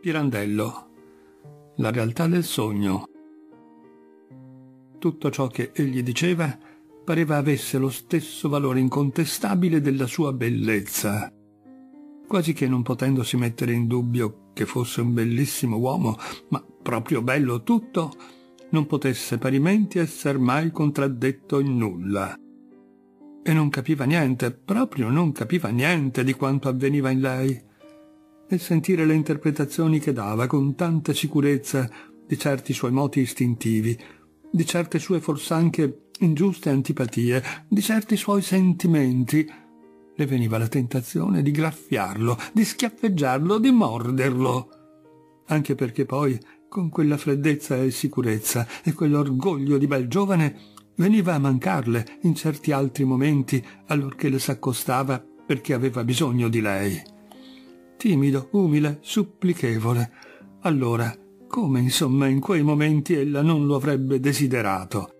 Pirandello La realtà del sogno Tutto ciò che egli diceva pareva avesse lo stesso valore incontestabile della sua bellezza. Quasi che non potendosi mettere in dubbio che fosse un bellissimo uomo, ma proprio bello tutto, non potesse parimenti esser mai contraddetto in nulla. E non capiva niente, proprio non capiva niente di quanto avveniva in lei nel sentire le interpretazioni che dava con tanta sicurezza di certi suoi moti istintivi, di certe sue fors'anche ingiuste antipatie, di certi suoi sentimenti, le veniva la tentazione di graffiarlo, di schiaffeggiarlo, di morderlo. Anche perché poi, con quella freddezza e sicurezza e quell'orgoglio di bel giovane, veniva a mancarle in certi altri momenti allorché le s'accostava perché aveva bisogno di lei timido, umile, supplichevole. Allora, come insomma in quei momenti ella non lo avrebbe desiderato?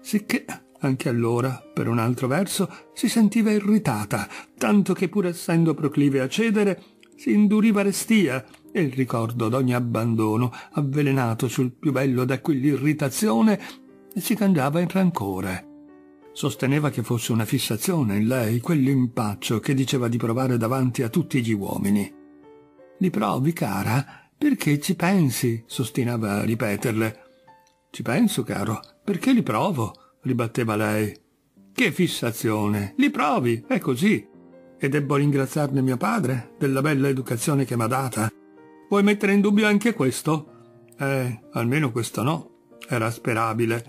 Sicché anche allora, per un altro verso, si sentiva irritata, tanto che pur essendo proclive a cedere, si induriva restia, e il ricordo d'ogni abbandono, avvelenato sul più bello da quell'irritazione, si cangiava in rancore. Sosteneva che fosse una fissazione in lei quell'impaccio che diceva di provare davanti a tutti gli uomini. Li provi, cara, perché ci pensi? sostinava a ripeterle. Ci penso, caro, perché li provo, ribatteva lei. Che fissazione! Li provi, è così. E debbo ringraziarne mio padre della bella educazione che m'ha data. Vuoi mettere in dubbio anche questo? Eh, almeno questo no. Era sperabile.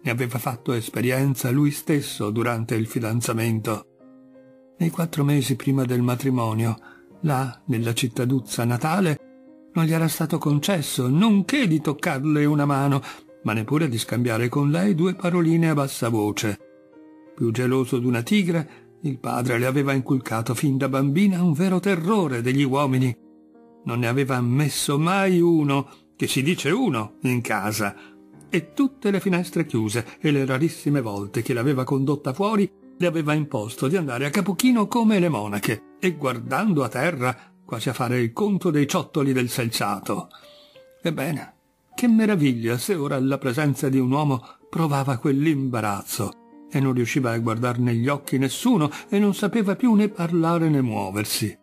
Ne aveva fatto esperienza lui stesso durante il fidanzamento. Nei quattro mesi prima del matrimonio, là, nella cittaduzza natale, non gli era stato concesso nonché di toccarle una mano, ma neppure di scambiare con lei due paroline a bassa voce. Più geloso d'una tigre, il padre le aveva inculcato fin da bambina un vero terrore degli uomini. Non ne aveva ammesso mai uno, che si dice uno, in casa, e tutte le finestre chiuse e le rarissime volte che l'aveva condotta fuori le aveva imposto di andare a Capuchino come le monache e guardando a terra quasi a fare il conto dei ciottoli del selciato. Ebbene, che meraviglia se ora alla presenza di un uomo provava quell'imbarazzo e non riusciva a guardar negli occhi nessuno e non sapeva più né parlare né muoversi.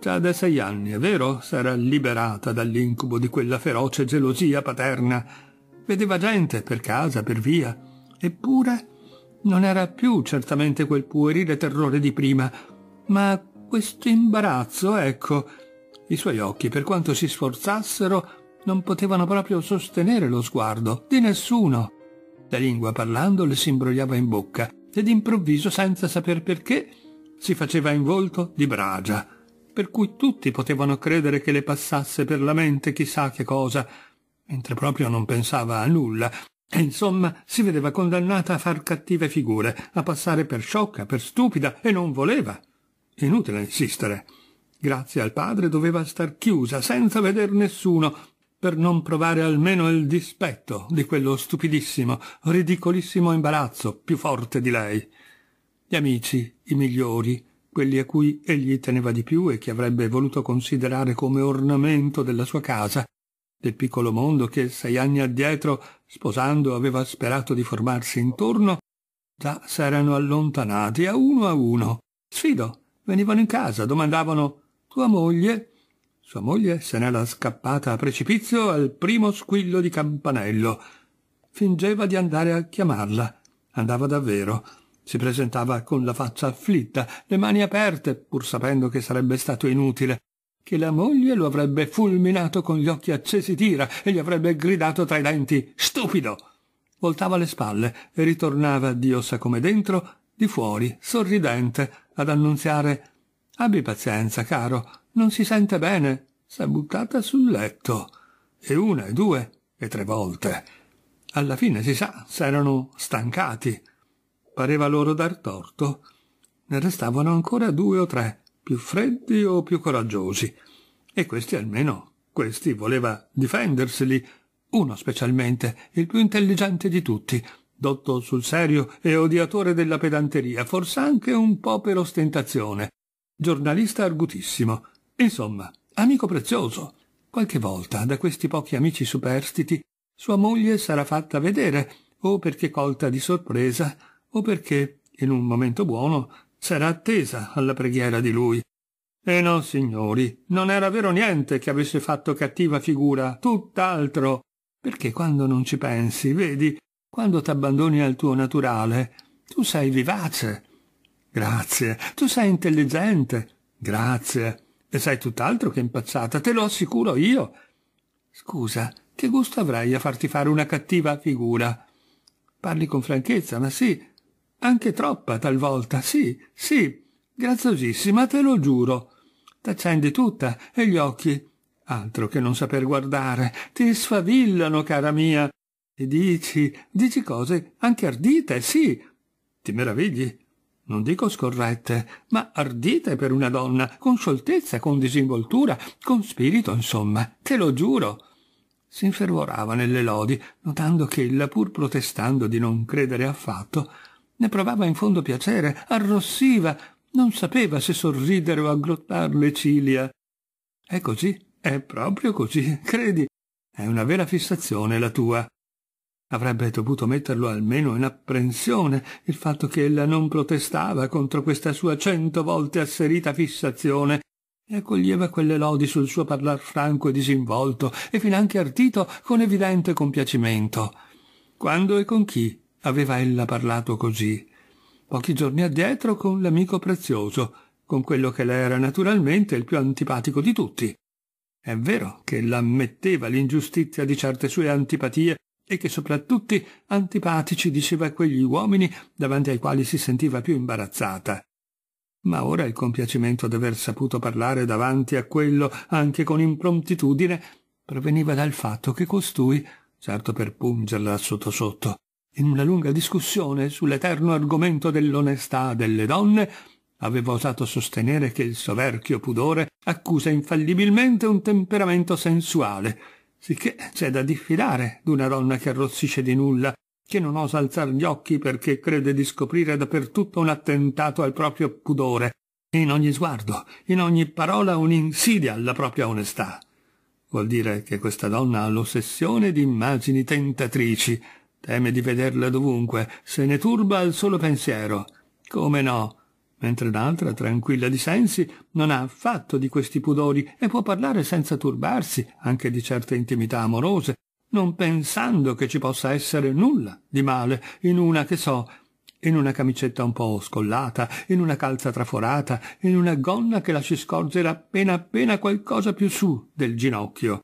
Già da sei anni, è vero, s'era liberata dall'incubo di quella feroce gelosia paterna Vedeva gente per casa, per via, eppure non era più certamente quel puerile terrore di prima, ma questo imbarazzo, ecco. I suoi occhi, per quanto si sforzassero, non potevano proprio sostenere lo sguardo di nessuno. La lingua parlando le si imbrogliava in bocca ed improvviso, senza saper perché, si faceva in volto di bragia, per cui tutti potevano credere che le passasse per la mente chissà che cosa, mentre proprio non pensava a nulla, e insomma si vedeva condannata a far cattive figure, a passare per sciocca, per stupida, e non voleva. Inutile insistere. Grazie al padre doveva star chiusa, senza veder nessuno, per non provare almeno il dispetto di quello stupidissimo, ridicolissimo imbarazzo più forte di lei. Gli amici, i migliori, quelli a cui egli teneva di più e che avrebbe voluto considerare come ornamento della sua casa, del piccolo mondo che sei anni addietro, sposando, aveva sperato di formarsi intorno, già s'erano allontanati a uno a uno. Sfido, venivano in casa, domandavano tua moglie? Sua moglie se n'era scappata a precipizio al primo squillo di campanello. Fingeva di andare a chiamarla. Andava davvero. Si presentava con la faccia afflitta, le mani aperte, pur sapendo che sarebbe stato inutile che la moglie lo avrebbe fulminato con gli occhi accesi d'ira e gli avrebbe gridato tra i denti Stupido! Voltava le spalle e ritornava, Dio sa come dentro, di fuori, sorridente, ad annunziare Abbi pazienza, caro, non si sente bene. S'è buttata sul letto. E una, e due, e tre volte. Alla fine, si sa, s'erano stancati. Pareva loro dar torto. Ne restavano ancora due o tre più freddi o più coraggiosi. E questi almeno, questi voleva difenderseli, uno specialmente, il più intelligente di tutti, dotto sul serio e odiatore della pedanteria, forse anche un po' per ostentazione, giornalista argutissimo, insomma, amico prezioso. Qualche volta, da questi pochi amici superstiti, sua moglie sarà fatta vedere, o perché colta di sorpresa, o perché, in un momento buono, s'era attesa alla preghiera di lui. E no, signori, non era vero niente che avesse fatto cattiva figura, tutt'altro. Perché quando non ci pensi, vedi, quando t'abbandoni al tuo naturale, tu sei vivace. Grazie. Tu sei intelligente. Grazie. E sei tutt'altro che impazzata, te lo assicuro io. Scusa, che gusto avrei a farti fare una cattiva figura? Parli con franchezza, ma sì, anche troppa talvolta, sì, sì, graziosissima, te lo giuro. T'accendi tutta e gli occhi, altro che non saper guardare, ti sfavillano, cara mia. E dici, dici cose anche ardite, sì. Ti meravigli? Non dico scorrette, ma ardite per una donna, con scioltezza, con disinvoltura, con spirito, insomma, te lo giuro. Si infervorava nelle lodi, notando che ella, pur protestando di non credere affatto, ne provava in fondo piacere, arrossiva, non sapeva se sorridere o aggrottar le ciglia. È così, è proprio così, credi. È una vera fissazione la tua. Avrebbe dovuto metterlo almeno in apprensione il fatto che ella non protestava contro questa sua cento volte asserita fissazione e accoglieva quelle lodi sul suo parlar franco e disinvolto e finanche ardito con evidente compiacimento. Quando e con chi? aveva ella parlato così, pochi giorni addietro con l'amico prezioso, con quello che le era naturalmente il più antipatico di tutti. È vero che l'ammetteva l'ingiustizia di certe sue antipatie e che soprattutto antipatici diceva quegli uomini davanti ai quali si sentiva più imbarazzata. Ma ora il compiacimento d'aver saputo parlare davanti a quello anche con improntitudine proveniva dal fatto che costui, certo per pungerla sotto sotto, in una lunga discussione sull'eterno argomento dell'onestà delle donne, aveva osato sostenere che il soverchio pudore accusa infallibilmente un temperamento sensuale, sicché c'è da diffidare d'una donna che arrossisce di nulla, che non osa alzar gli occhi perché crede di scoprire dappertutto un attentato al proprio pudore, in ogni sguardo, in ogni parola un'insidia alla propria onestà. Vuol dire che questa donna ha l'ossessione di immagini tentatrici, teme di vederla dovunque, se ne turba al solo pensiero. Come no? Mentre l'altra, tranquilla di sensi, non ha affatto di questi pudori e può parlare senza turbarsi anche di certe intimità amorose, non pensando che ci possa essere nulla di male in una che so, in una camicetta un po' scollata, in una calza traforata, in una gonna che lasci scorgere appena appena qualcosa più su del ginocchio.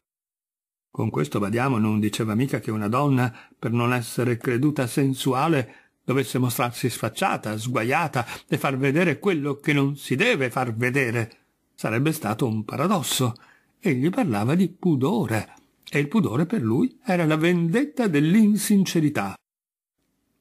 Con questo badiamo non diceva mica che una donna, per non essere creduta sensuale, dovesse mostrarsi sfacciata, sguaiata e far vedere quello che non si deve far vedere. Sarebbe stato un paradosso. Egli parlava di pudore, e il pudore per lui era la vendetta dell'insincerità.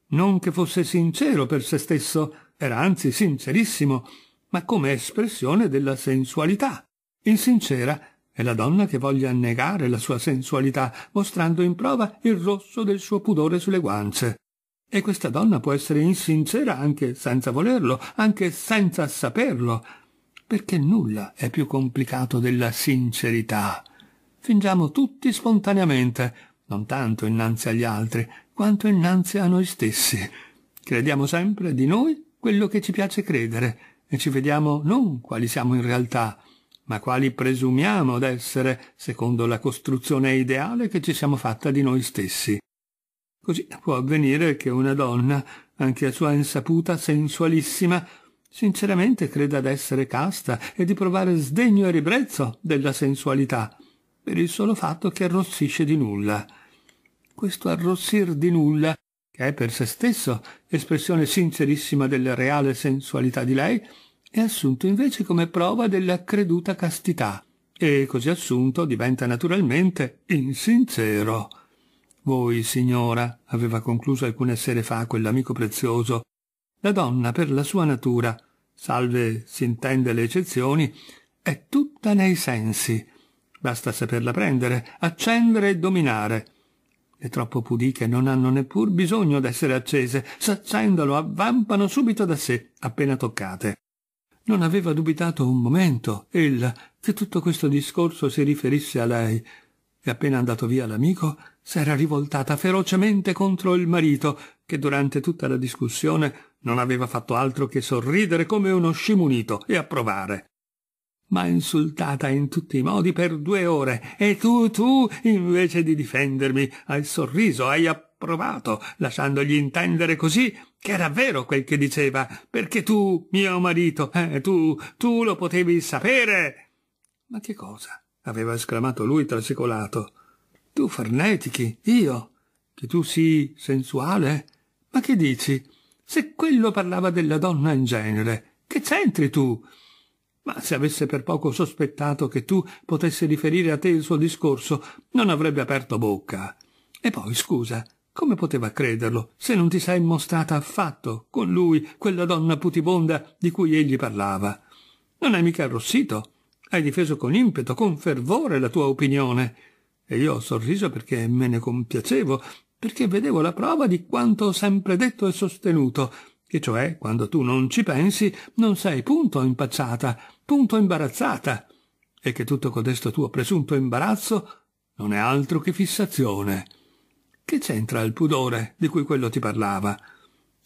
Non che fosse sincero per se stesso, era anzi sincerissimo, ma come espressione della sensualità, insincera è la donna che voglia negare la sua sensualità, mostrando in prova il rosso del suo pudore sulle guance. E questa donna può essere insincera anche senza volerlo, anche senza saperlo, perché nulla è più complicato della sincerità. Fingiamo tutti spontaneamente, non tanto innanzi agli altri, quanto innanzi a noi stessi. Crediamo sempre di noi quello che ci piace credere e ci vediamo non quali siamo in realtà, ma quali presumiamo d'essere secondo la costruzione ideale che ci siamo fatta di noi stessi. Così può avvenire che una donna, anche a sua insaputa sensualissima, sinceramente creda d'essere casta e di provare sdegno e ribrezzo della sensualità, per il solo fatto che arrossisce di nulla. Questo arrossir di nulla, che è per se stesso espressione sincerissima della reale sensualità di lei, è assunto invece come prova della creduta castità e così assunto diventa naturalmente insincero. Voi, signora, aveva concluso alcune sere fa quell'amico prezioso, la donna per la sua natura, salve s'intende le eccezioni, è tutta nei sensi. Basta saperla prendere, accendere e dominare. Le troppo pudiche non hanno neppur bisogno d'essere accese, s'accendono, avvampano subito da sé, appena toccate. Non aveva dubitato un momento, ella, che tutto questo discorso si riferisse a lei, e appena andato via l'amico, s'era rivoltata ferocemente contro il marito, che durante tutta la discussione non aveva fatto altro che sorridere come uno scimunito e approvare. Ma insultata in tutti i modi per due ore, e tu, tu, invece di difendermi, hai sorriso, hai approvato, lasciandogli intendere così che era vero quel che diceva, perché tu, mio marito, eh, tu, tu lo potevi sapere. Ma che cosa? aveva esclamato lui trasecolato. Tu farnetichi, io, che tu sii sensuale? Ma che dici? Se quello parlava della donna in genere, che c'entri tu? Ma se avesse per poco sospettato che tu potessi riferire a te il suo discorso, non avrebbe aperto bocca. E poi, scusa, come poteva crederlo se non ti sei mostrata affatto con lui, quella donna putibonda di cui egli parlava? Non hai mica arrossito. Hai difeso con impeto, con fervore la tua opinione. E io ho sorriso perché me ne compiacevo, perché vedevo la prova di quanto ho sempre detto e sostenuto, che cioè, quando tu non ci pensi, non sei punto impacciata, punto imbarazzata, e che tutto codesto tuo presunto imbarazzo non è altro che fissazione. Che c'entra il pudore di cui quello ti parlava?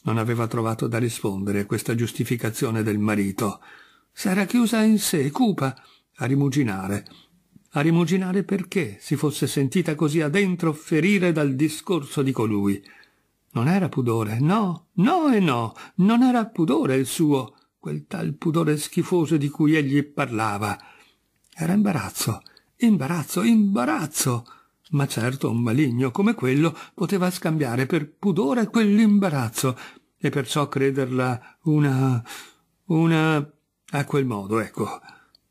Non aveva trovato da rispondere a questa giustificazione del marito. S'era chiusa in sé, cupa, a rimuginare. A rimuginare perché si fosse sentita così a dentro ferire dal discorso di colui. Non era pudore, no, no e no, non era pudore il suo, quel tal pudore schifoso di cui egli parlava. Era imbarazzo, imbarazzo, imbarazzo ma certo un maligno come quello poteva scambiare per pudore quell'imbarazzo e perciò crederla una una a quel modo, ecco.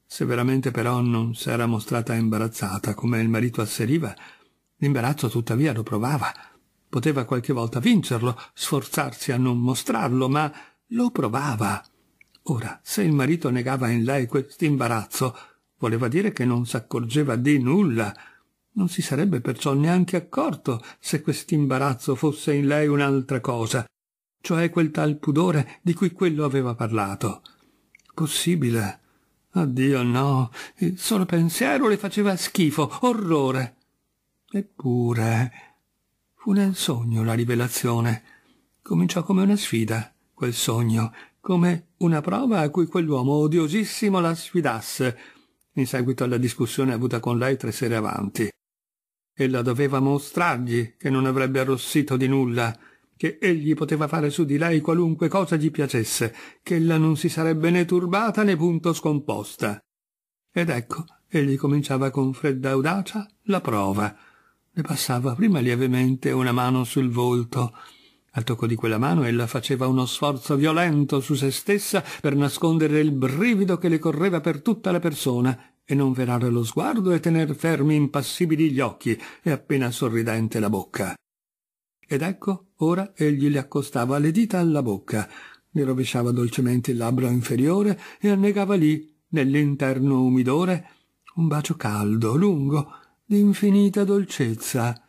Se veramente però non s'era mostrata imbarazzata come il marito asseriva, l'imbarazzo tuttavia lo provava. Poteva qualche volta vincerlo, sforzarsi a non mostrarlo, ma lo provava. Ora, se il marito negava in lei quest'imbarazzo, voleva dire che non s'accorgeva di nulla, non si sarebbe perciò neanche accorto se quest'imbarazzo fosse in lei un'altra cosa, cioè quel tal pudore di cui quello aveva parlato. Possibile? Addio no, il solo pensiero le faceva schifo, orrore. Eppure... Fu nel sogno la rivelazione. Cominciò come una sfida, quel sogno, come una prova a cui quell'uomo odiosissimo la sfidasse, in seguito alla discussione avuta con lei tre sere avanti. Ella doveva mostrargli che non avrebbe arrossito di nulla, che egli poteva fare su di lei qualunque cosa gli piacesse, che ella non si sarebbe né turbata né punto scomposta. Ed ecco, egli cominciava con fredda audacia la prova. Le passava prima lievemente una mano sul volto, al tocco di quella mano ella faceva uno sforzo violento su se stessa per nascondere il brivido che le correva per tutta la persona e non velare lo sguardo e tener fermi impassibili gli occhi e appena sorridente la bocca. Ed ecco, ora egli le accostava le dita alla bocca, le rovesciava dolcemente il labbro inferiore e annegava lì, nell'interno umidore, un bacio caldo, lungo, di infinita dolcezza.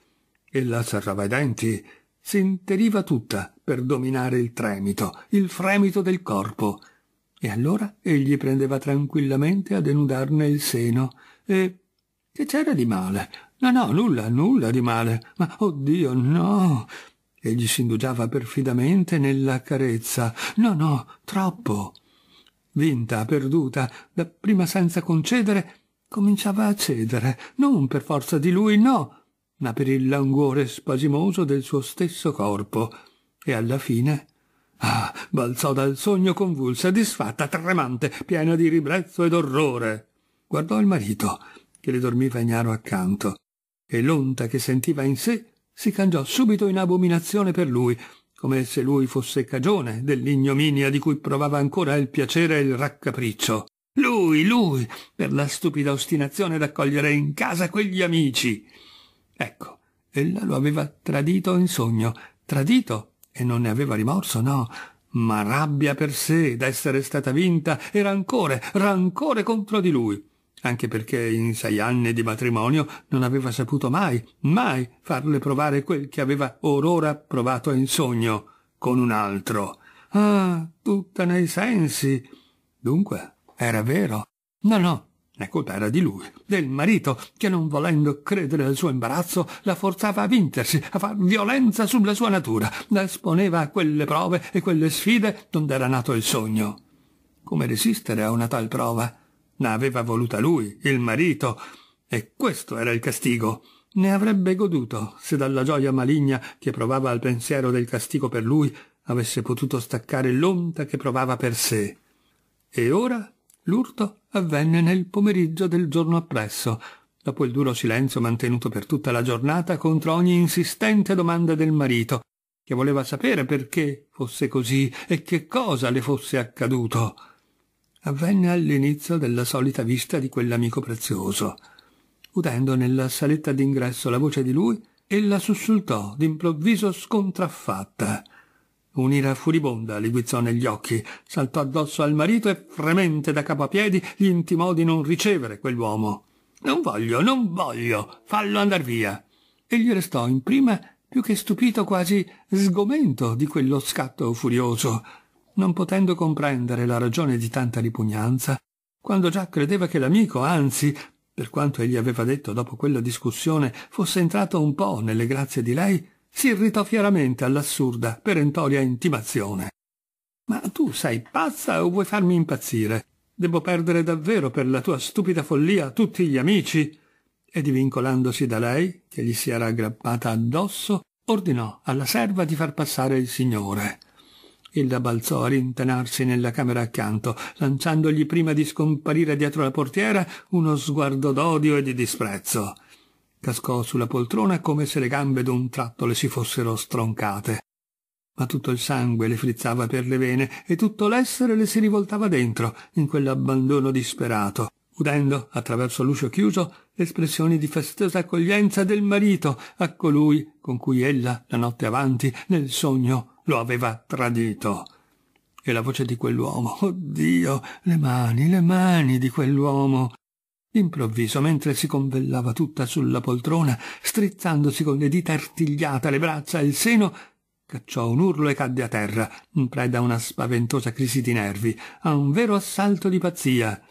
Ella serrava i denti, s'interiva tutta per dominare il tremito, il fremito del corpo, e allora egli prendeva tranquillamente a denudarne il seno. E che c'era di male? No, no, nulla, nulla di male. Ma, oddio, no! Egli s'indugiava perfidamente nella carezza. No, no, troppo. Vinta, perduta, dapprima senza concedere, cominciava a cedere, non per forza di lui, no, ma per il languore spasimoso del suo stesso corpo. E alla fine Ah, balzò dal sogno convulsa, disfatta, tremante, piena di ribrezzo ed orrore. Guardò il marito, che le dormiva ignaro accanto, e l'onta che sentiva in sé si cangiò subito in abominazione per lui, come se lui fosse cagione dell'ignominia di cui provava ancora il piacere e il raccapriccio. Lui, lui, per la stupida ostinazione d'accogliere in casa quegli amici. Ecco, ella lo aveva tradito in sogno, tradito e non ne aveva rimorso, no, ma rabbia per sé d'essere stata vinta e rancore, rancore contro di lui, anche perché in sei anni di matrimonio non aveva saputo mai, mai farle provare quel che aveva or ora provato in sogno con un altro. Ah, tutta nei sensi. Dunque, era vero. No, no, la colpa era di lui, del marito, che non volendo credere al suo imbarazzo, la forzava a vincersi, a far violenza sulla sua natura, la esponeva a quelle prove e quelle sfide donde era nato il sogno. Come resistere a una tal prova? La aveva voluta lui, il marito, e questo era il castigo. Ne avrebbe goduto se dalla gioia maligna che provava al pensiero del castigo per lui avesse potuto staccare l'onta che provava per sé. E ora L'urto avvenne nel pomeriggio del giorno appresso, dopo il duro silenzio mantenuto per tutta la giornata contro ogni insistente domanda del marito, che voleva sapere perché fosse così e che cosa le fosse accaduto. Avvenne all'inizio della solita vista di quell'amico prezioso. Udendo nella saletta d'ingresso la voce di lui, ella sussultò d'improvviso scontraffatta. Un'ira furibonda le guizzò negli occhi, saltò addosso al marito e, fremente da capo a piedi, gli intimò di non ricevere quell'uomo. Non voglio, non voglio, fallo andar via. Egli restò in prima più che stupito, quasi sgomento di quello scatto furioso. Non potendo comprendere la ragione di tanta ripugnanza, quando già credeva che l'amico, anzi, per quanto egli aveva detto dopo quella discussione, fosse entrato un po' nelle grazie di lei, si irritò fieramente all'assurda, perentoria intimazione. Ma tu sei pazza o vuoi farmi impazzire? Devo perdere davvero per la tua stupida follia tutti gli amici? E divincolandosi da lei, che gli si era aggrappata addosso, ordinò alla serva di far passare il signore. Ella balzò a rintanarsi nella camera accanto, lanciandogli prima di scomparire dietro la portiera uno sguardo d'odio e di disprezzo. Cascò sulla poltrona come se le gambe d'un tratto le si fossero stroncate. Ma tutto il sangue le frizzava per le vene e tutto l'essere le si rivoltava dentro, in quell'abbandono disperato, udendo, attraverso l'uscio chiuso, le espressioni di festosa accoglienza del marito a colui con cui ella, la notte avanti, nel sogno, lo aveva tradito. E la voce di quell'uomo, oh Dio, le mani, le mani di quell'uomo, Improvviso, mentre si convellava tutta sulla poltrona, strizzandosi con le dita artigliate le braccia e il seno, cacciò un urlo e cadde a terra, in preda a una spaventosa crisi di nervi, a un vero assalto di pazzia.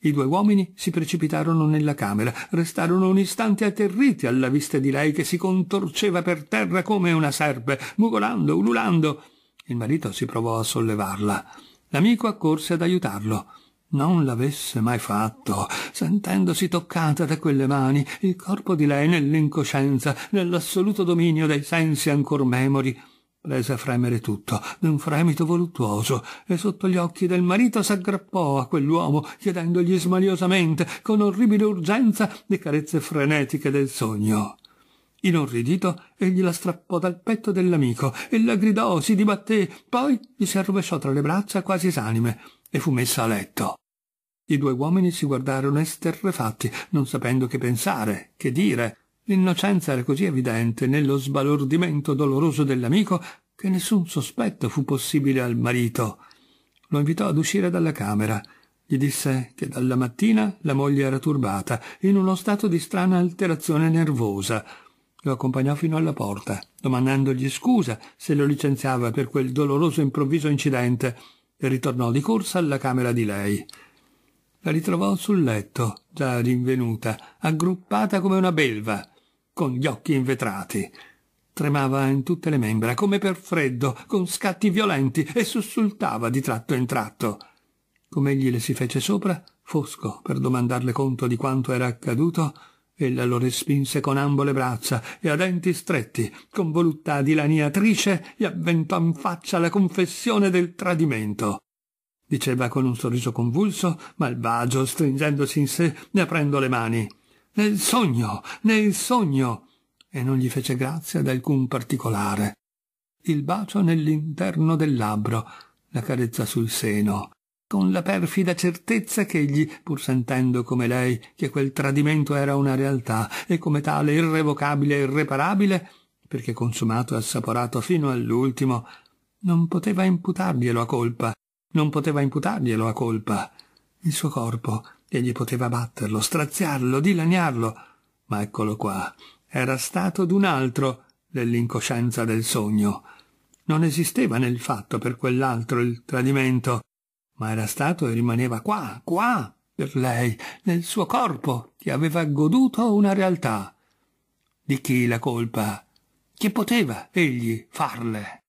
I due uomini si precipitarono nella camera, restarono un istante atterriti alla vista di lei che si contorceva per terra come una serpe, mugolando, ululando. Il marito si provò a sollevarla. L'amico accorse ad aiutarlo non l'avesse mai fatto, sentendosi toccata da quelle mani, il corpo di lei nell'incoscienza, nell'assoluto dominio dei sensi ancor memori, prese a fremere tutto d'un fremito voluttuoso e sotto gli occhi del marito s'aggrappò a quell'uomo chiedendogli smaniosamente con orribile urgenza le carezze frenetiche del sogno inorridito egli la strappò dal petto dell'amico e la gridò si dibatté poi gli si arrovesciò tra le braccia quasi esanime e fu messa a letto i due uomini si guardarono esterrefatti, non sapendo che pensare, che dire. L'innocenza era così evidente nello sbalordimento doloroso dell'amico che nessun sospetto fu possibile al marito. Lo invitò ad uscire dalla camera. Gli disse che dalla mattina la moglie era turbata, in uno stato di strana alterazione nervosa. Lo accompagnò fino alla porta, domandandogli scusa se lo licenziava per quel doloroso improvviso incidente, e ritornò di corsa alla camera di lei la ritrovò sul letto, già rinvenuta, aggruppata come una belva, con gli occhi invetrati. Tremava in tutte le membra, come per freddo, con scatti violenti, e sussultava di tratto in tratto. Come egli le si fece sopra, fosco, per domandarle conto di quanto era accaduto, Ella lo respinse con ambo le braccia e a denti stretti, con voluttà dilaniatrice, gli avventò in faccia la confessione del tradimento diceva con un sorriso convulso, malvagio, stringendosi in sé e aprendo le mani. Nel sogno, nel sogno! E non gli fece grazia d'alcun particolare. Il bacio nell'interno del labbro, la carezza sul seno, con la perfida certezza che egli, pur sentendo come lei che quel tradimento era una realtà e come tale irrevocabile e irreparabile, perché consumato e assaporato fino all'ultimo, non poteva imputarglielo a colpa, non poteva imputarglielo a colpa. Il suo corpo egli poteva batterlo, straziarlo, dilaniarlo, ma eccolo qua, era stato d'un altro dell'incoscienza del sogno. Non esisteva nel fatto per quell'altro il tradimento, ma era stato e rimaneva qua, qua, per lei, nel suo corpo, che aveva goduto una realtà. Di chi la colpa? Che poteva egli farle?